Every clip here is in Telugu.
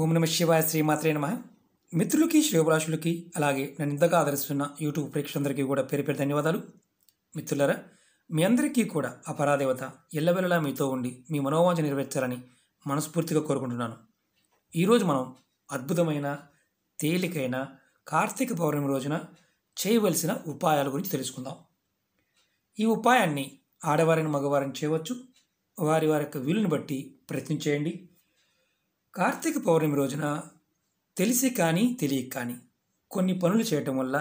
ఓం నమ శివాయ శ్రీమాత్రే నమ మిత్రులకి శ్రేభరాశులకి అలాగే నన్ను ఇంతగా ఆదరిస్తున్న యూట్యూబ్ ప్రేక్షకులందరికీ కూడా పేరు పేరు ధన్యవాదాలు మిత్రులరా మీ అందరికీ కూడా అపరాదేవత ఎల్లవెల్లలా మీతో ఉండి మీ మనోవాంఛ నెరవేర్చాలని మనస్ఫూర్తిగా కోరుకుంటున్నాను ఈరోజు మనం అద్భుతమైన తేలికైన కార్తీక పౌర్ణమి రోజున చేయవలసిన ఉపాయాల గురించి తెలుసుకుందాం ఈ ఉపాయాన్ని ఆడవారిని మగవారిని చేయవచ్చు వారి వారి యొక్క వీలుని బట్టి ప్రయత్నం చేయండి కార్తీక పౌర్ణమి రోజున తెలిసి కానీ తెలియక కానీ కొన్ని పనులు చేయటం వల్ల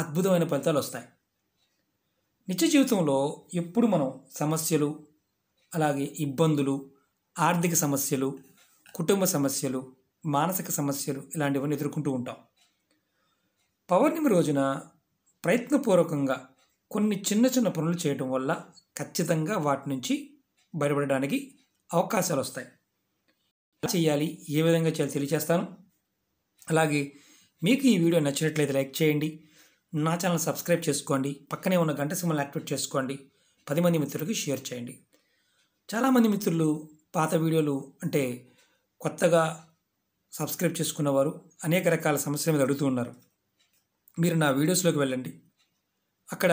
అద్భుతమైన ఫలితాలు వస్తాయి నిత్య జీవితంలో ఎప్పుడు మనం సమస్యలు అలాగే ఇబ్బందులు ఆర్థిక సమస్యలు కుటుంబ సమస్యలు మానసిక సమస్యలు ఇలాంటివన్నీ ఎదుర్కొంటూ ఉంటాం పౌర్ణమి రోజున ప్రయత్నపూర్వకంగా కొన్ని చిన్న చిన్న పనులు చేయటం వల్ల ఖచ్చితంగా వాటి నుంచి బయటపడడానికి అవకాశాలు వస్తాయి ఎలా చేయాలి ఏ విధంగా చేయాలి తెలియజేస్తాను అలాగే మీకు ఈ వీడియో నచ్చినట్లయితే లైక్ చేయండి నా ఛానల్ సబ్స్క్రైబ్ చేసుకోండి పక్కనే ఉన్న గంట సింహల్ యాక్టివేట్ చేసుకోండి పది మంది మిత్రులకి షేర్ చేయండి చాలామంది మిత్రులు పాత వీడియోలు అంటే కొత్తగా సబ్స్క్రైబ్ చేసుకున్నవారు అనేక రకాల సమస్యల మీద అడుగుతూ ఉన్నారు మీరు నా వీడియోస్లోకి వెళ్ళండి అక్కడ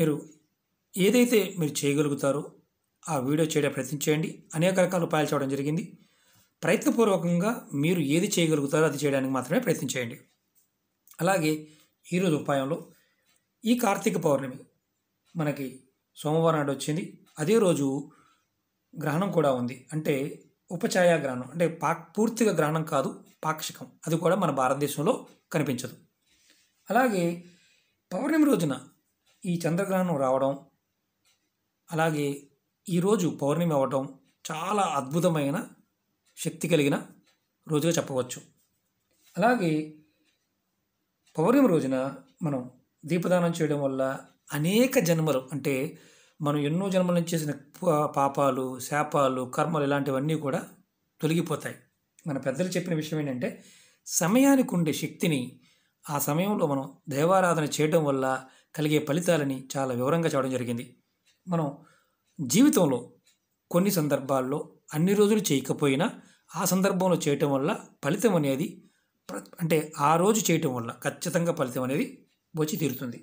మీరు ఏదైతే మీరు చేయగలుగుతారో ఆ వీడియో చేయడం ప్రయత్నించేయండి అనేక రకాల ఉపాయాలు చేయడం జరిగింది ప్రయత్నపూర్వకంగా మీరు ఏది చేయగలుగుతారో అది చేయడానికి మాత్రమే ప్రయత్నం చేయండి అలాగే ఈరోజు ఉపాయంలో ఈ కార్తీక పౌర్ణమి మనకి సోమవారం నాడు వచ్చింది అదే రోజు గ్రహణం కూడా ఉంది అంటే ఉపచాయ గ్రహణం అంటే పాక్ పూర్తిగా గ్రహణం కాదు పాక్షికం అది కూడా మన భారతదేశంలో కనిపించదు అలాగే పౌర్ణమి రోజున ఈ చంద్రగ్రహణం రావడం అలాగే ఈరోజు పౌర్ణమి అవ్వడం చాలా అద్భుతమైన శక్తి కలిగిన రోజుగా చెప్పవచ్చు అలాగే పౌర్ణమి రోజున మనం దీపదానం చేయడం వల్ల అనేక జన్మలు అంటే మనం ఎన్నో జన్మల నుంచి చేసిన పాపాలు శాపాలు కర్మలు ఇలాంటివన్నీ కూడా తొలగిపోతాయి మన పెద్దలు చెప్పిన విషయం ఏంటంటే సమయానికి ఉండే శక్తిని ఆ సమయంలో మనం దేవారాధన చేయడం వల్ల కలిగే ఫలితాలని చాలా వివరంగా చెప్పడం జరిగింది మనం జీవితంలో కొన్ని సందర్భాల్లో అన్ని రోజులు చేయకపోయినా ఆ సందర్భంలో చేయటం వల్ల ఫలితం అనేది అంటే ఆ రోజు చేయటం వల్ల ఖచ్చితంగా ఫలితం అనేది వచ్చి తీరుతుంది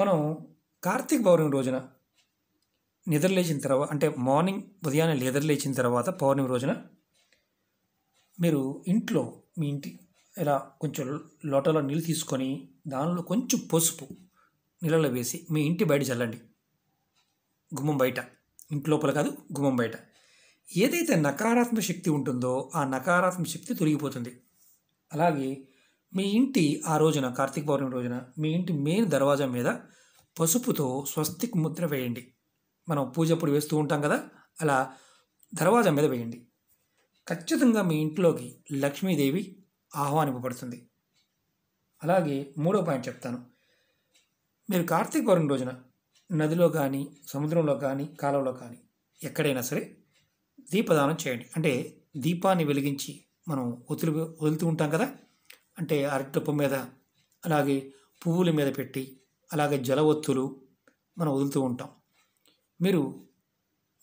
మనం కార్తీక పౌర్ణమి రోజున నిద్రలేచిన తర్వాత అంటే మార్నింగ్ ఉదయాన్నే నిద్రలేచిన తర్వాత పౌర్ణమి రోజున మీరు ఇంట్లో మీ ఇంటి ఇలా కొంచెం లోటలో నీళ్ళు తీసుకొని దానిలో కొంచెం పసుపు నీళ్ళలో వేసి మీ ఇంటి బయట చల్లండి గుమ్మం బయట ఇంటి లోపల కాదు గుమ్మం బయట ఏదైతే నకారాత్మక శక్తి ఉంటుందో ఆ నకారాత్మక శక్తి తొలగిపోతుంది అలాగే మీ ఇంటి ఆ రోజున కార్తీక పౌర్ణమి రోజున మీ ఇంటి మెయిన్ దర్వాజా మీద పసుపుతో స్వస్తిక్ ముద్ర వేయండి మనం పూజ అప్పుడు వేస్తూ ఉంటాం కదా అలా దర్వాజా మీద వేయండి ఖచ్చితంగా మీ ఇంట్లోకి లక్ష్మీదేవి ఆహ్వానింపబడుతుంది అలాగే మూడో పాయింట్ చెప్తాను మీరు కార్తీక పౌర్ణమి రోజున నదిలో కానీ సముద్రంలో కానీ కాలంలో కానీ ఎక్కడైనా సరే దీపదానం చేయండి అంటే దీపాన్ని వెలిగించి మనం వదులు వదులుతూ ఉంటాం కదా అంటే అరటిప్ప మీద అలాగే పువ్వుల మీద పెట్టి అలాగే జలవత్తులు మనం వదులుతూ ఉంటాం మీరు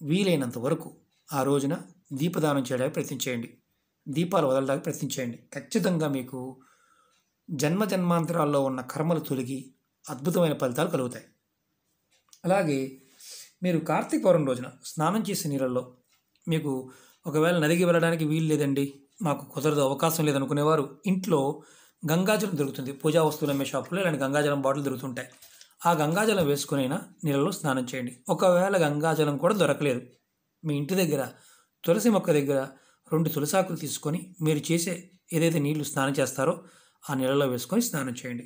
వీలైనంత వరకు ఆ రోజున దీపదానం చేయడానికి ప్రయత్నం చేయండి దీపాలు వదలడానికి ప్రయత్నం చేయండి ఖచ్చితంగా మీకు జన్మ జన్మాంతరాల్లో ఉన్న కర్మలు తొలగి అద్భుతమైన ఫలితాలు కలుగుతాయి అలాగే మీరు కార్తీక రోజున స్నానం చేసే నీళ్ళల్లో మీకు ఒకవేళ నదికి వెళ్ళడానికి వీలు లేదండి మాకు కుదరదు అవకాశం లేదనుకునేవారు ఇంట్లో గంగాజలం దొరుకుతుంది పూజా వస్తువులు అమ్మే షాపులో ఇలాంటి గంగాజలం బాటిల్ దొరుకుతుంటాయి ఆ గంగాజలం వేసుకునైనా నీళ్ళలో స్నానం చేయండి ఒకవేళ గంగాజలం కూడా దొరకలేదు మీ ఇంటి దగ్గర తులసి మొక్క దగ్గర రెండు తులసాకులు తీసుకొని మీరు చేసే ఏదైతే నీళ్లు స్నానం చేస్తారో ఆ నీళ్ళలో వేసుకొని స్నానం చేయండి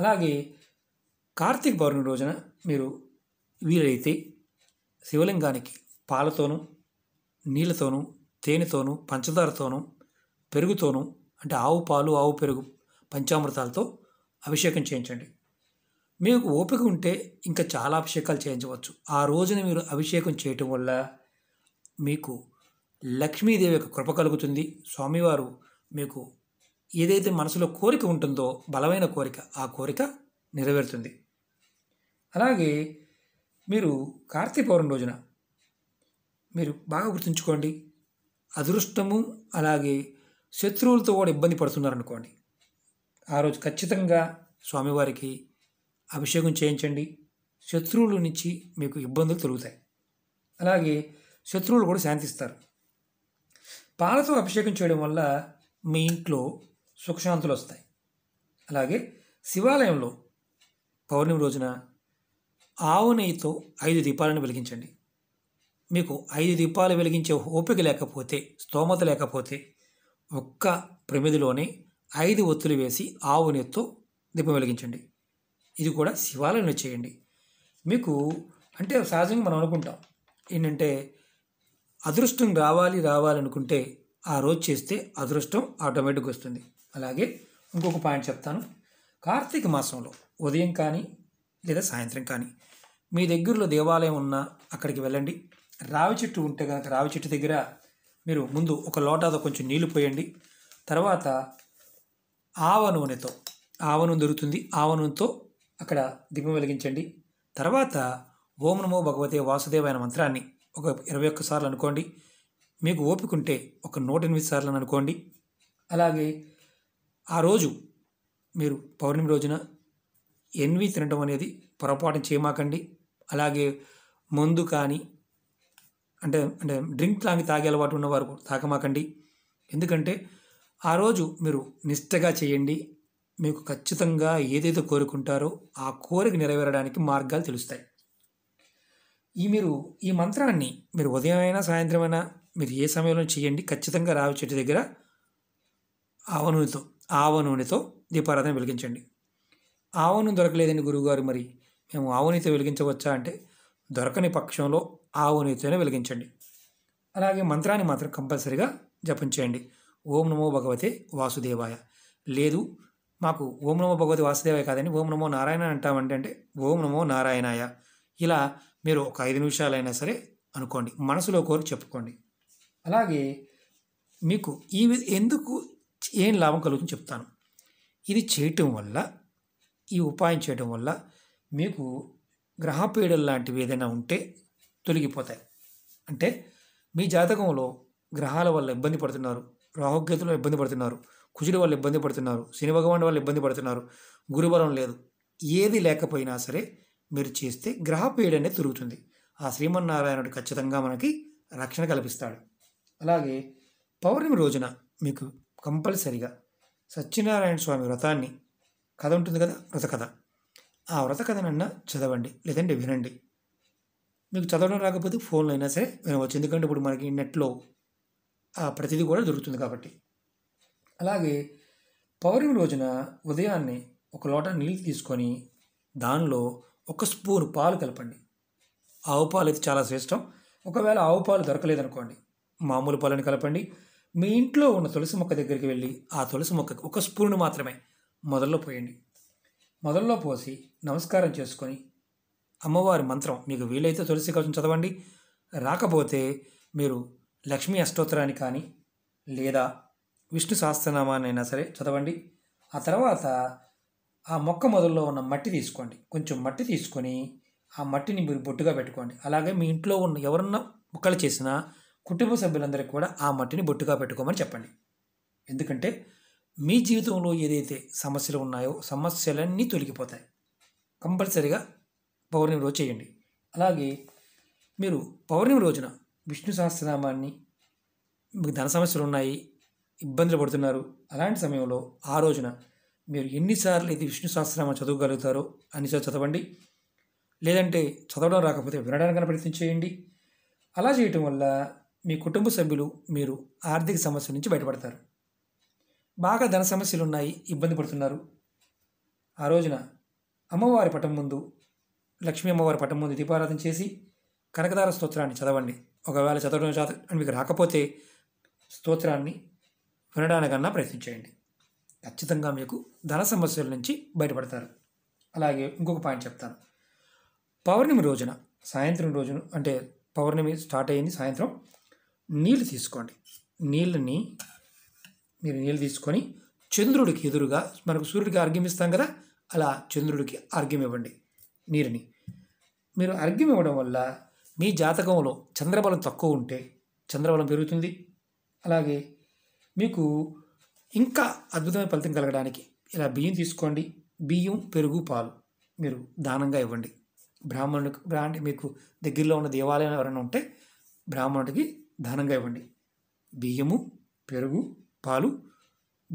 అలాగే కార్తీక పౌర్ణమి రోజున మీరు వీలైతే శివలింగానికి పాలతోనూ నీళ్ళతోనూ తేనెతోనూ పంచదారతోనూ పెరుగుతోనూ అంటే ఆవు పాలు ఆవు పెరుగు పంచామృతాలతో అభిషేకం చేయించండి మీకు ఓపిక ఉంటే ఇంకా చాలా అభిషేకాలు చేయించవచ్చు ఆ రోజున మీరు అభిషేకం చేయటం వల్ల మీకు లక్ష్మీదేవి యొక్క కృప కలుగుతుంది స్వామివారు మీకు ఏదైతే మనసులో కోరిక ఉంటుందో బలమైన కోరిక ఆ కోరిక నెరవేరుతుంది అలాగే మీరు కార్తీక పౌర్ణమి రోజున మీరు బాగా గుర్తుంచుకోండి అదృష్టము అలాగే శత్రువులతో కూడా ఇబ్బంది పడుతున్నారనుకోండి ఆ రోజు ఖచ్చితంగా స్వామివారికి అభిషేకం చేయించండి శత్రువుల నుంచి మీకు ఇబ్బందులు తొలుగుతాయి అలాగే శత్రువులు కూడా శాంతిస్తారు పాలతో అభిషేకం చేయడం వల్ల మీ ఇంట్లో సుఖశాంతులు వస్తాయి అలాగే శివాలయంలో పౌర్ణమి రోజున ఆవు నెయ్యితో ఐదు దీపాలను వెలిగించండి మీకు ఐదు దీపాలు వెలిగించే ఓపిక లేకపోతే స్తోమత లేకపోతే ఒక్క ప్రమిదిలోనే ఐదు ఒత్తులు వేసి ఆవు నెత్తో దీపం వెలిగించండి ఇది కూడా శివాలయంలో చేయండి మీకు అంటే సహజంగా మనం అనుకుంటాం ఏంటంటే అదృష్టం రావాలి రావాలనుకుంటే ఆ రోజు చేస్తే అదృష్టం ఆటోమేటిక్ వస్తుంది అలాగే ఇంకొక పాయింట్ చెప్తాను కార్తీక మాసంలో ఉదయం కానీ లేదా సాయంత్రం కానీ మీ దగ్గరలో దేవాలయం ఉన్నా అక్కడికి వెళ్ళండి రావి చెట్టు ఉంటే కనుక రావి చెట్టు దగ్గర మీరు ముందు ఒక లోటాతో కొంచెం నీళ్లు పోయండి తర్వాత ఆవ నూనెతో ఆవను దొరుకుతుంది ఆవనూనెతో అక్కడ దిమ్మ వెలిగించండి తర్వాత ఓం నమో భగవతే వాసుదేవ మంత్రాన్ని ఒక ఇరవై ఒక్క సార్లు అనుకోండి మీకు ఓపిక ఉంటే ఒక నూట ఎనిమిది సార్లు అని అనుకోండి అలాగే ఆ రోజు మీరు పౌర్ణమి రోజున ఎన్వి తినడం అనేది పొరపాటు చేయమాకండి అలాగే మందు కానీ అంటే అంటే డ్రింక్ తాగి తాగే అలవాటు ఉన్నవారు తాకమాకండి ఎందుకంటే ఆ రోజు మీరు నిష్టగా చేయండి మీకు ఖచ్చితంగా ఏదైతే కోరుకుంటారో ఆ కోరిక నెరవేరడానికి మార్గాలు తెలుస్తాయి ఈ మీరు ఈ మంత్రాన్ని మీరు ఉదయం అయినా సాయంత్రం అయినా మీరు ఏ సమయంలో చేయండి ఖచ్చితంగా రావి చెట్టు దగ్గర ఆవ నూనెతో ఆవ నూనెతో దీపారాధన వెలిగించండి ఆవ నూనె దొరకలేదండి గురువుగారు మరి మేము ఆవ నూనెతో వెలిగించవచ్చా అంటే దొరకని పక్షంలో ఆవు నీతోనే వెలిగించండి అలాగే మంత్రాన్ని మాత్రం కంపల్సరీగా జపం చేయండి ఓం నమో భగవతే వాసుదేవాయ లేదు మాకు ఓం నమో భగవతి వాసుదేవాయ కాదని ఓం నమో నారాయణ అంటామంటే అంటే ఓం నమో నారాయణాయ ఇలా మీరు ఒక ఐదు నిమిషాలైనా సరే అనుకోండి మనసులో కోరి చెప్పుకోండి అలాగే మీకు ఈ ఎందుకు ఏం లాభం కలుగుతుంది చెప్తాను ఇది చేయటం వల్ల ఈ ఉపాయం చేయటం వల్ల మీకు గ్రహపీడలు లాంటివి ఏదైనా ఉంటే తొలగిపోతాయి అంటే మీ జాతకంలో గ్రహాల వల్ల ఇబ్బంది పడుతున్నారు రాహుగ్యతలో ఇబ్బంది పడుతున్నారు కుజుడి వల్ల ఇబ్బంది పడుతున్నారు శని భగవాన్ వల్ల ఇబ్బంది పడుతున్నారు గురుబలం లేదు ఏది లేకపోయినా సరే మీరు చేస్తే గ్రహపీడ అనేది తిరుగుతుంది ఆ శ్రీమన్నారాయణుడు ఖచ్చితంగా మనకి రక్షణ కల్పిస్తాడు అలాగే పౌర్ణమి రోజున మీకు కంపల్సరిగా సత్యనారాయణ స్వామి వ్రతాన్ని కథ ఉంటుంది కదా వ్రత కథ ఆ వ్రత కథనన్నా చదవండి లేదంటే వినండి మీకు చదవడం రాకపోతే ఫోన్లో అయినా సరే వినవచ్చు ఎందుకంటే ఇప్పుడు మనకి నెట్లో ఆ ప్రతిదీ కూడా దొరుకుతుంది కాబట్టి అలాగే పౌర్ణమి రోజున ఉదయాన్నే ఒక లోట నీళ్ళు తీసుకొని దానిలో ఒక స్పూన్ పాలు కలపండి ఆవు పాలు అయితే చాలా శ్రేష్టం ఒకవేళ ఆవు పాలు దొరకలేదనుకోండి మామూలు పాలని కలపండి మీ ఇంట్లో ఉన్న తులసి మొక్క దగ్గరికి వెళ్ళి ఆ తులసి మొక్కకి ఒక స్పూన్ మాత్రమే మొదల్లో పోయండి మొదల్లో పోసి నమస్కారం చేసుకొని అమ్మవారి మంత్రం మీకు వీలైతే తులసి కవచం చదవండి రాకపోతే మీరు లక్ష్మీ అష్టోత్తరాన్ని కానీ లేదా విష్ణు సహస్రనామాన్నైనా సరే చదవండి ఆ తర్వాత ఆ మొక్క మొదల్లో ఉన్న మట్టి తీసుకోండి కొంచెం మట్టి తీసుకొని ఆ మట్టిని మీరు బొట్టుగా పెట్టుకోండి అలాగే మీ ఇంట్లో ఉన్న ఎవరన్నా మొక్కలు చేసినా కుటుంబ సభ్యులందరికీ కూడా ఆ మట్టిని బొట్టుగా పెట్టుకోమని చెప్పండి ఎందుకంటే మీ జీవితంలో ఏదైతే సమస్యలు ఉన్నాయో సమస్యలన్నీ తొలగిపోతాయి కంపల్సరిగా పౌర్ణమి రోజు చేయండి అలాగే మీరు పౌర్ణమి రోజున విష్ణు సహస్రనామాన్ని మీకు ధన సమస్యలు ఉన్నాయి ఇబ్బందులు పడుతున్నారు అలాంటి సమయంలో ఆ రోజున మీరు ఎన్నిసార్లు అయితే విష్ణు సహస్రనామా చదవగలుగుతారో అన్నిసార్లు చదవండి లేదంటే చదవడం రాకపోతే వినడానికి ప్రయత్నం చేయండి అలా చేయటం వల్ల మీ కుటుంబ సభ్యులు మీరు ఆర్థిక సమస్యల నుంచి బయటపడతారు బాగా ధన సమస్యలు ఉన్నాయి ఇబ్బంది పడుతున్నారు ఆ రోజున అమ్మవారి పటం ముందు లక్ష్మీ అమ్మవారి పటం ముందు దీపారాధన చేసి కనకదార స్తోత్రాన్ని చదవండి ఒకవేళ చదవడం చదవడం మీకు రాకపోతే స్తోత్రాన్ని వినడానికన్నా ప్రయత్నించేయండి ఖచ్చితంగా మీకు ధన సమస్యల నుంచి బయటపడతారు అలాగే ఇంకొక పాయింట్ చెప్తాను పౌర్ణమి రోజున సాయంత్రం రోజున అంటే పౌర్ణమి స్టార్ట్ అయ్యింది సాయంత్రం నీళ్ళు తీసుకోండి నీళ్ళని మీరు నీళ్ళు తీసుకొని చంద్రుడికి ఎదురుగా మనకు సూర్యుడికి అర్ఘ్యం ఇస్తాం కదా అలా చంద్రుడికి అర్ఘ్యం ఇవ్వండి నీరుని మీరు అర్ఘ్యం ఇవ్వడం వల్ల మీ జాతకంలో చంద్రబలం తక్కువ ఉంటే చంద్రబలం పెరుగుతుంది అలాగే మీకు ఇంకా అద్భుతమైన ఫలితం కలగడానికి ఇలా బియ్యం తీసుకోండి బియ్యం పెరుగు పాలు మీరు దానంగా ఇవ్వండి బ్రాహ్మణుడికి అంటే మీకు దగ్గరలో ఉన్న దేవాలయం ఎవరైనా ఉంటే బ్రాహ్మణుడికి దానంగా ఇవ్వండి బియ్యము పెరుగు పాలు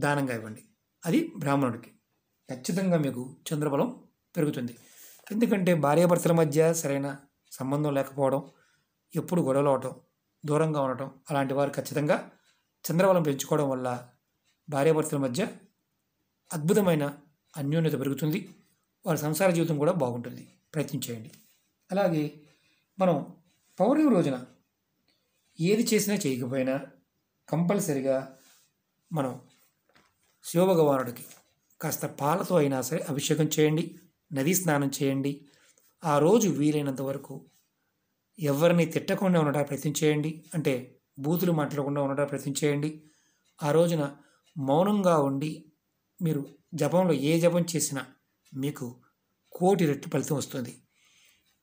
దానంగా ఇవ్వండి అది బ్రాహ్మణుడికి ఖచ్చితంగా మీకు చంద్రబలం పెరుగుతుంది ఎందుకంటే భార్యాభర్తల మధ్య సరైన సంబంధం లేకపోవడం ఎప్పుడు గొడవలు అవటం దూరంగా ఉండటం అలాంటి వారు ఖచ్చితంగా చంద్రబలం పెంచుకోవడం వల్ల భార్యాభర్తల మధ్య అద్భుతమైన అన్యోన్యత పెరుగుతుంది వారి సంసార జీవితం కూడా బాగుంటుంది ప్రయత్నించేయండి అలాగే మనం పౌర్ణమి రోజున ఏది చేసినా చేయకపోయినా కంపల్సరిగా మనం శివభగవానుడికి కాస్త పాలతో అయినా సరే అభిషేకం చేయండి నదీ స్నానం చేయండి ఆ రోజు వీలైనంత వరకు ఎవరిని తిట్టకుండా ఉండడానికి ప్రయత్నం చేయండి అంటే బూతులు మాట్లాడకుండా ఉండడానికి ప్రయత్నం చేయండి ఆ రోజున మౌనంగా ఉండి మీరు జపంలో ఏ జపం చేసినా మీకు కోటి రెట్టు ఫలితం వస్తుంది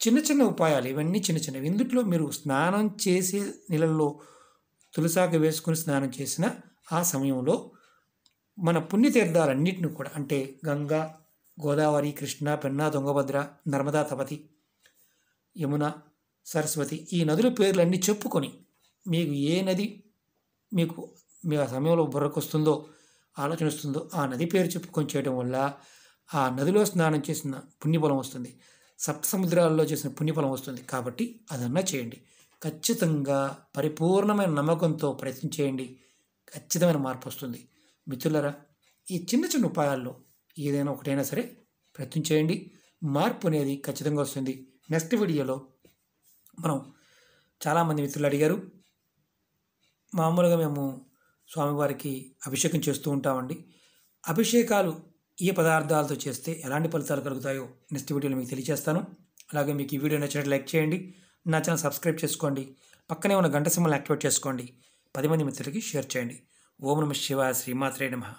చిన్న చిన్న ఉపాయాలు ఇవన్నీ చిన్న చిన్నవి ఇందుట్లో మీరు స్నానం చేసే నీళ్ళల్లో తులసాకు వేసుకుని స్నానం చేసినా ఆ సమయంలో మన పుణ్యతీర్థాలన్నింటిని కూడా అంటే గంగా గోదావరి కృష్ణ పెన్నా తుంగభద్ర నర్మదా తపతి యమున సరస్వతి ఈ నదుల పేర్లన్నీ చెప్పుకొని మీకు ఏ నది మీకు మీ ఆ సమయంలో బుర్రకొస్తుందో ఆలోచన వస్తుందో ఆ నది పేరు చెప్పుకొని చేయడం వల్ల ఆ నదిలో స్నానం చేసిన పుణ్యఫలం వస్తుంది సప్త సముద్రాల్లో చేసిన పుణ్యఫలం వస్తుంది కాబట్టి అదన్నా చేయండి ఖచ్చితంగా పరిపూర్ణమైన నమ్మకంతో ప్రయత్నం చేయండి ఖచ్చితమైన మార్పు వస్తుంది మిత్రులరా ఈ చిన్న చిన్న ఉపాయాల్లో ఏదైనా ఒకటైనా సరే ప్రయత్నం చేయండి మార్పు అనేది ఖచ్చితంగా వస్తుంది నెక్స్ట్ వీడియోలో మనం చాలామంది మిత్రులు అడిగారు మామూలుగా మేము స్వామివారికి అభిషేకం చేస్తూ ఉంటామండి అభిషేకాలు ఏ పదార్థాలతో చేస్తే ఎలాంటి ఫలితాలు కలుగుతాయో నెక్స్ట్ వీడియోలో మీకు తెలియజేస్తాను అలాగే మీకు ఈ వీడియో నచ్చినట్టు లైక్ చేయండి నా ఛానల్ సబ్స్క్రైబ్ చేసుకోండి పక్కనే ఉన్న గంట సింబల్ యాక్టివేట్ చేసుకోండి పది మంది మిత్రులకి షేర్ చేయండి ఓం నమ శివ శ్రీమాత్రే నమ